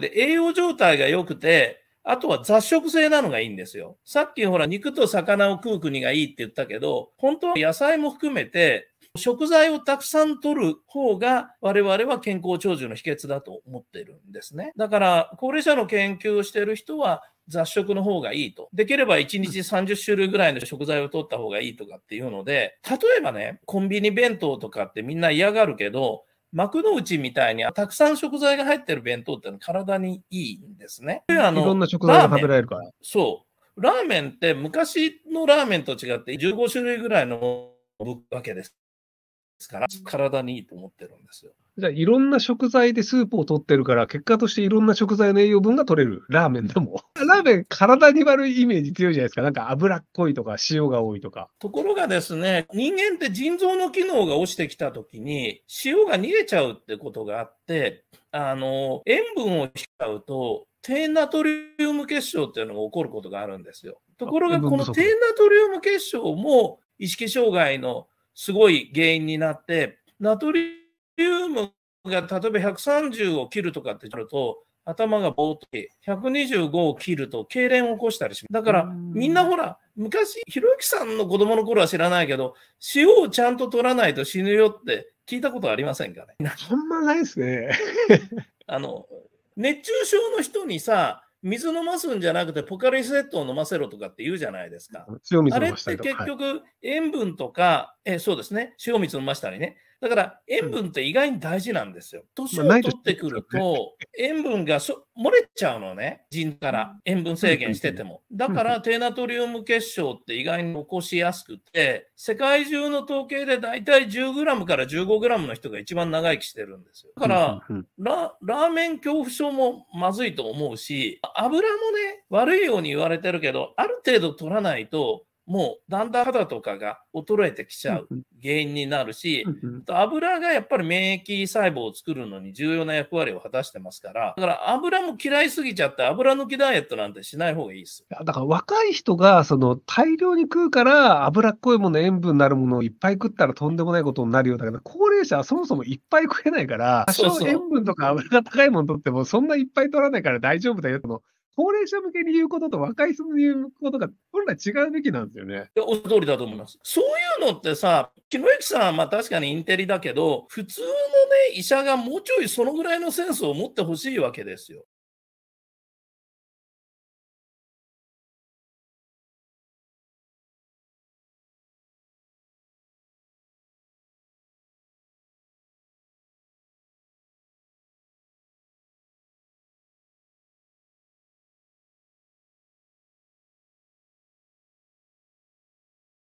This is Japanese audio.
で、栄養状態が良くて、あとは雑食性なのがいいんですよ。さっきほら、肉と魚を食う国がいいって言ったけど、本当は野菜も含めて、食材をたくさん取る方が我々は健康長寿の秘訣だと思ってるんですね。だから高齢者の研究をしている人は雑食の方がいいと。できれば1日30種類ぐらいの食材を取った方がいいとかっていうので、例えばね、コンビニ弁当とかってみんな嫌がるけど、幕の内みたいにたくさん食材が入ってる弁当っての体にいいんですね。いろんな食材が食べられるから。そう。ラーメンって昔のラーメンと違って15種類ぐらいのわけですですから、体にいいと思ってるんですよ。じゃあ、いろんな食材でスープを取ってるから、結果としていろんな食材の栄養分が取れる。ラーメンでも。ラーメン、体に悪いイメージ強いじゃないですか。なんか脂っこいとか、塩が多いとか。ところがですね、人間って腎臓の機能が落ちてきた時に、塩が逃げちゃうってことがあって、あの、塩分を引うと、低ナトリウム結晶っていうのが起こることがあるんですよ。ところが、この低ナトリウム結晶も、意識障害のすごい原因になって、ナトリウムが例えば130を切るとかってなると、頭がぼーっと125を切ると痙攣を起こしたりします。だからみんなほら、昔、ひろゆきさんの子供の頃は知らないけど、塩をちゃんと取らないと死ぬよって聞いたことありませんかね。あんまないですね。あの、熱中症の人にさ、水飲ますんじゃなくてポカリスエットを飲ませろとかって言うじゃないですか。あれって結局、塩分とか、はい、えそうですね、塩水飲ましたりね、だから塩分って意外に大事なんですよ。年を取ってくると、塩分がそ漏れちゃうのね、腎から塩分制限してても。だから、低ナトリウム結晶って意外に起こしやすくて、世界中の統計で大体 10g から 15g の人が一番長生きしてるんですよ。だから、ラーメン恐怖症もまずいと思うし、油もね、悪いように言われてるけど、ある程度取らないと、もうだんだん肌とかが衰えてきちゃう原因になるし、油がやっぱり免疫細胞を作るのに重要な役割を果たしてますから、だから油も嫌いすぎちゃって、油抜きダイエットなんてしない方がいいですだから若い人がその大量に食うから、脂っこいもの、塩分になるものをいっぱい食ったらとんでもないことになるようだけど、高齢者はそもそもいっぱい食えないから、多少塩分とか油が高いものとっても、そんないっぱい取らないから大丈夫だよとの。高齢者向けに言うことと若い人に言うことが本来違うべきなんですよね。お通りだと思います。そういうのってさ、木之駅さんはまあ確かにインテリだけど、普通のね、医者がもうちょいそのぐらいのセンスを持ってほしいわけですよ。